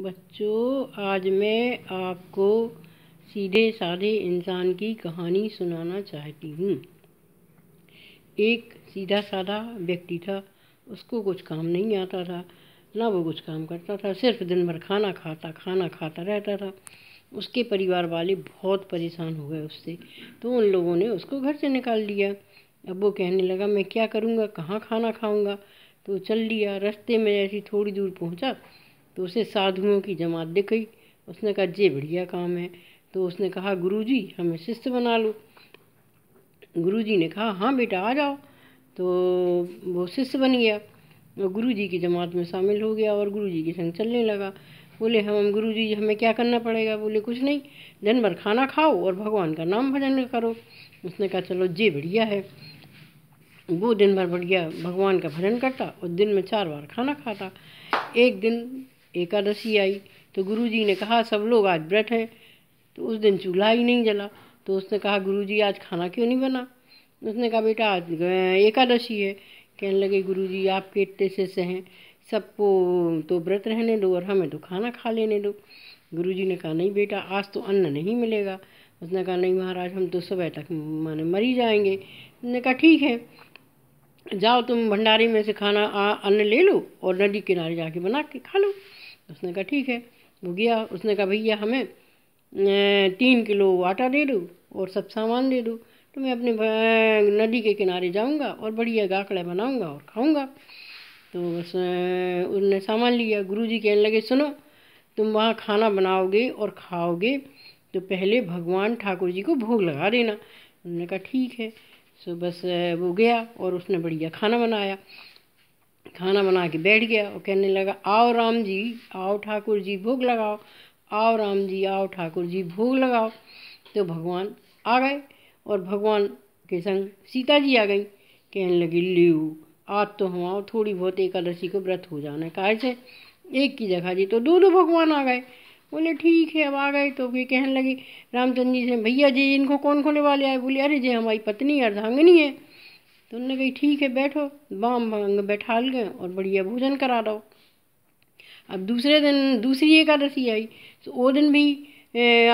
बच्चों आज मैं आपको सीधे साधे इंसान की कहानी सुनाना चाहती हूँ एक सीधा साधा व्यक्ति था उसको कुछ काम नहीं आता था ना वो कुछ काम करता था सिर्फ दिन भर खाना खाता खाना खाता रहता था उसके परिवार वाले बहुत परेशान हो गए उससे तो उन लोगों ने उसको घर से निकाल दिया अब वो कहने लगा मैं क्या करूँगा कहाँ खाना खाऊँगा तो चल लिया रास्ते में ऐसी थोड़ी दूर पहुँचा तो उसे साधुओं की जमात गई उसने कहा जे बढ़िया काम है तो उसने कहा गुरुजी हमें शिष्य बना लो गुरुजी ने कहा हाँ बेटा आ जाओ तो वो शिष्य बन गया और गुरुजी की जमात में शामिल हो गया और गुरुजी के संग चलने लगा बोले हम गुरु जी हमें क्या करना पड़ेगा बोले कुछ नहीं दिन भर खाना खाओ और भगवान का नाम भजन करो उसने कहा चलो जे बढ़िया है वो दिन भर बढ़िया भगवान का भजन करता और दिन में चार बार खाना खाता एक दिन एकादशी आई तो गुरु जी ने कहा सब लोग आज व्रत हैं तो उस दिन चूल्हा ही नहीं जला तो उसने कहा गुरु जी आज खाना क्यों नहीं बना उसने कहा बेटा आज एकादशी है कहने लगे गुरु जी आपके इतने से से हैं सबको तो व्रत रहने दो और हमें तो खाना खा लेने दो गुरु जी ने कहा नहीं बेटा आज तो अन्न नहीं मिलेगा उसने कहा नहीं महाराज हम तो सुबह तक माने मरी जाएंगे उसने कहा ठीक है जाओ तुम भंडारे में से खाना आ, अन्न ले लो और नदी किनारे जाके बना के खा लो उसने कहा ठीक है वो गया उसने कहा भैया हमें तीन किलो आटा दे दो और सब सामान दे दो तो मैं अपने नदी के किनारे जाऊंगा और बढ़िया गाकड़ा बनाऊंगा और खाऊंगा तो बस उसने सामान लिया गुरुजी कहने लगे सुनो तुम वहाँ खाना बनाओगे और खाओगे तो पहले भगवान ठाकुर जी को भोग लगा देना उन्होंने कहा ठीक है सो बस वो गया और उसने बढ़िया खाना बनाया खाना बना के बैठ गया और कहने लगा आओ राम जी आओ ठाकुर जी भोग लगाओ आओ राम जी आओ ठाकुर जी भोग लगाओ तो भगवान आ गए और भगवान के संग सीता जी आ गई कहने लगी लियो आज तो हम आओ थोड़ी बहुत एकादशी को व्रत हो जाना है कहा से एक की जगह जी तो दो दो भगवान आ गए बोले ठीक है अब आ गए तो भी कहने लगी रामचंद्र जी से भैया जी इनको कौन खोने वाले आए बोले अरे जी हमारी पत्नी अर्धांगनी है तो उनने कही ठीक है बैठो बाम बंग बैठा गए और बढ़िया भोजन करा दो अब दूसरे दिन दूसरी एकादशी आई तो वो दिन भी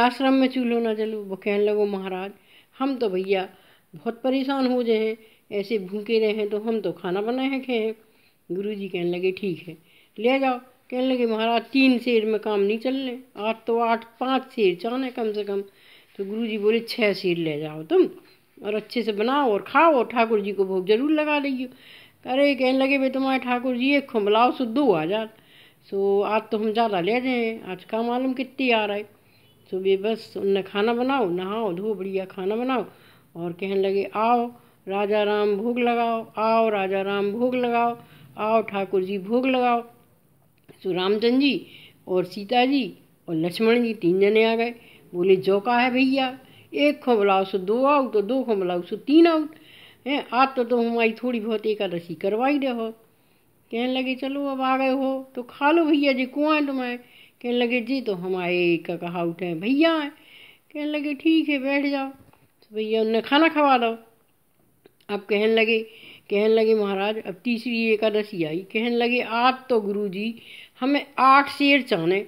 आश्रम में चूल्हो ना जलो वो कहने लगो महाराज हम तो भैया बहुत परेशान हो जाए हैं ऐसे भूखे रहे हैं तो हम तो खाना बनाए हैं खे हैं गुरु जी कहने लगे ठीक है ले जाओ कहने लगे महाराज तीन शेर में काम नहीं चलने आठ तो आठ पाँच शेर चाहना कम से कम तो गुरु जी बोले छः शेर ले जाओ तुम और अच्छे से बनाओ और खाओ और ठाकुर जी को भोग जरूर लगा दीजिए अरे कहने लगे भाई तुम्हारे ठाकुर जी एक खुमलाओ सो दो हजार सो आज तो हम ज़्यादा ले रहे हैं आज का मालूम कितनी आ रहा है सो वे बस उनने खाना बनाओ नहाओ धो बढ़िया खाना बनाओ और कहने लगे आओ राजा राम भोग लगाओ आओ राजा राम भोग लगाओ आओ ठाकुर जी भोग लगाओ सो रामचंद्र जी और सीता जी और लक्ष्मण जी तीन जने आ गए बोले जौका है भैया एक खो बुलाओ सो दो आउट तो दो खो बुलाओ सो तीन आउट है आज तो तुम तो आई थोड़ी बहुत एकादशी करवाई रहो कहने लगे चलो अब आ गए हो तो खा लो भैया जी कुआ है तुम्हें कहने लगे जी तो हम आए का कहा उठे भैया हैं कहने लगे ठीक है बैठ जाओ तो भैया उन्हें खाना खवा दो अब कहने लगे कहने लगे महाराज अब तीसरी एकादशी आई कहने लगे आज तो गुरु जी हमें आठ शेर चाने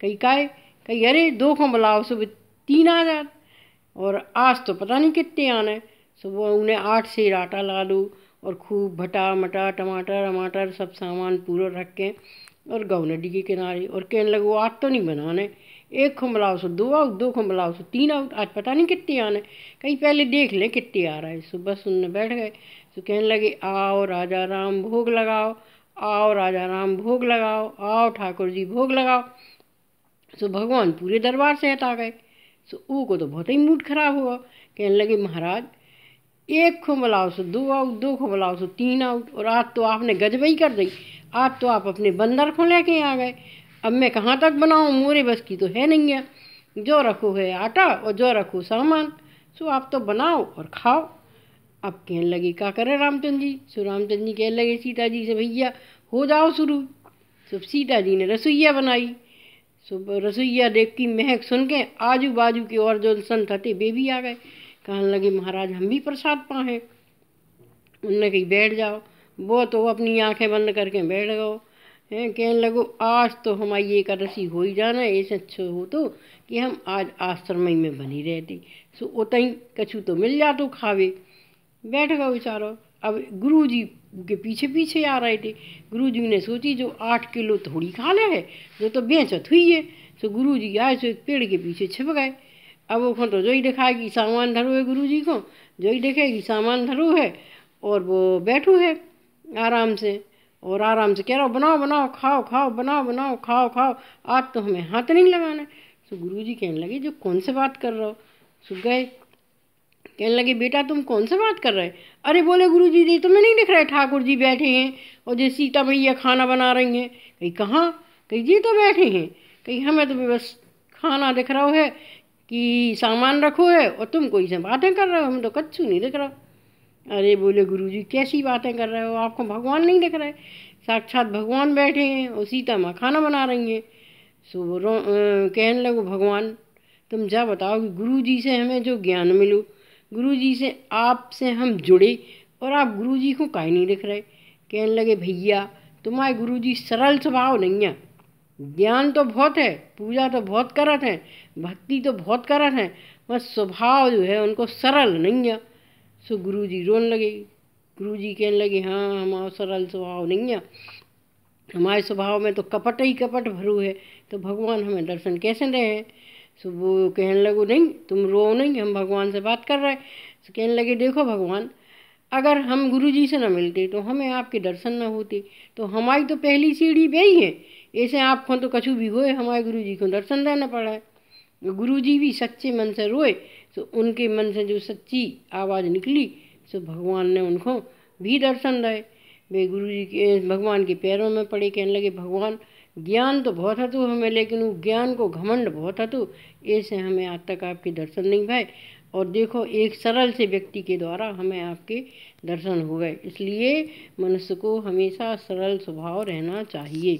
कही काय कही अरे दो खो बुलाओ सुबह तीन आ जाए और आज तो पता नहीं कितने आना है सुबह उन्हें आठ से आटा ला लूँ और खूब भटा मटा टमाटर वमाटर सब सामान पूरा रख के और गौ नदी के किनारे और कहने लगे वो आज तो नहीं बनाने एक खम्बलाओ सो दो आउट दो खम्बलाओ सो तीन आउट आज पता नहीं कितने आने कहीं पहले देख लें कितने आ रहा है सुबह सुनने बैठ गए तो कहने लगे आओ राजा राम भोग लगाओ आओ राजा राम भोग लगाओ आओ ठाकुर जी भोग लगाओ सो तो भगवान पूरे दरबार से हटा गए सो तो ऊ को तो बहुत ही मूड खराब हुआ कहने लगे महाराज एक खो बुलाओ सो दो आउट दो खो बुलाओ सो तीन आउट और आज तो आपने गजबई कर दी आज तो आप अपने बंदर को लेके आ गए अब मैं कहाँ तक बनाऊँ मोरे बस की तो है नहीं है जो रखो है आटा और जो रखो सामान सो आप तो बनाओ और खाओ अब कहने लगे क्या करें रामचंद्र जी सो रामचंद्र जी कहने लगे सीता जी से भैया हो जाओ शुरू सब तो सीता जी ने रसोईया बनाई सुबह रसोईया देख की महक सुन के आजू बाजू की और जो वे बेबी आ गए कहने लगे महाराज हम भी प्रसाद पाए उनने कही बैठ जाओ वो तो अपनी आंखें बंद करके बैठ गओ हैं कहने लगो आज तो हमारी एकादशी हो ही जाना ऐसे अच्छो हो तो कि हम आज आश्रम में बनी रहती सो उतई कछु तो मिल जा तो खावे बैठ गए बेचारो अब गुरु जी उनके पीछे पीछे आ रहे थे गुरु जी ने सोची जो आठ किलो थोड़ी खा ले है जो तो बेचत हुई है सो तो गुरु जी आए सो तो एक पेड़ के पीछे छिप गए अब वो तो जो ही दिखाएगी सामान धरो है गुरु जी को जो ही दिखेगी सामान धरो है और वो बैठो है आराम से और आराम से कह रहा बनाओ बनाओ खाओ खाओ बनाओ बनाओ खाओ खाओ आज तो हमें हाथ नहीं लगाना सो तो गुरु जी कहने लगे जो कौन से बात कर रहे हो सो गए कहने लगे बेटा तुम कौन सा बात कर रहे अरे बोले गुरु जी जी तुम्हें नहीं दिख रहा है ठाकुर जी बैठे हैं और जो सीता मैया खाना बना रही हैं कहीं कहाँ कहीं जी तो बैठे हैं कहीं हमें तो बस खाना दिख रहा है कि सामान रखो है और तुम कोई से बातें कर रहे हो हम तो कच्चू नहीं दिख रहा अरे बोले गुरु जी कैसी बातें कर रहे हो आपको भगवान नहीं दिख रहे साक्षात भगवान बैठे हैं और सीता माँ खाना बना रही हैं सो रो कहने लगो भगवान तुम जा बताओ कि गुरु जी से हमें जो ज्ञान मिलो गुरु जी से आपसे हम जुड़े और आप गुरु जी को काहे नहीं दिख रहे कहने लगे भैया तुम्हारे गुरु जी सरल स्वभाव नहीं है ज्ञान तो बहुत है पूजा तो बहुत करत है भक्ति तो बहुत करत है बस स्वभाव जो है उनको सरल नहीं है सो गुरु जी रोन लगे गुरु जी कहने लगे हाँ हमारा सरल स्वभाव नहीं है हमारे स्वभाव में तो कपट ही कपट भरू है तो भगवान हमें दर्शन कैसे रहे हैं सो तो वो कहने लगो नहीं तुम रो नहीं हम भगवान से बात कर रहे हैं सो तो कहने लगे देखो भगवान अगर हम गुरु जी से ना मिलते तो हमें आपके दर्शन ना होते तो हमारी तो पहली सीढ़ी यही है ऐसे आप खो तो कछु भी होए हमारे गुरु जी को दर्शन देना पड़ा है तो गुरु जी भी सच्चे मन से रोए तो उनके मन से जो सच्ची आवाज़ निकली तो भगवान ने उनको भी दर्शन दाए वे गुरु जी के भगवान के पैरों में पड़े कहने लगे भगवान ज्ञान तो बहुत हतु हमें लेकिन वो ज्ञान को घमंड बहुत हतु ऐसे हमें आज तक आपके दर्शन नहीं भाए और देखो एक सरल से व्यक्ति के द्वारा हमें आपके दर्शन हो गए इसलिए मनुष्य को हमेशा सरल स्वभाव रहना चाहिए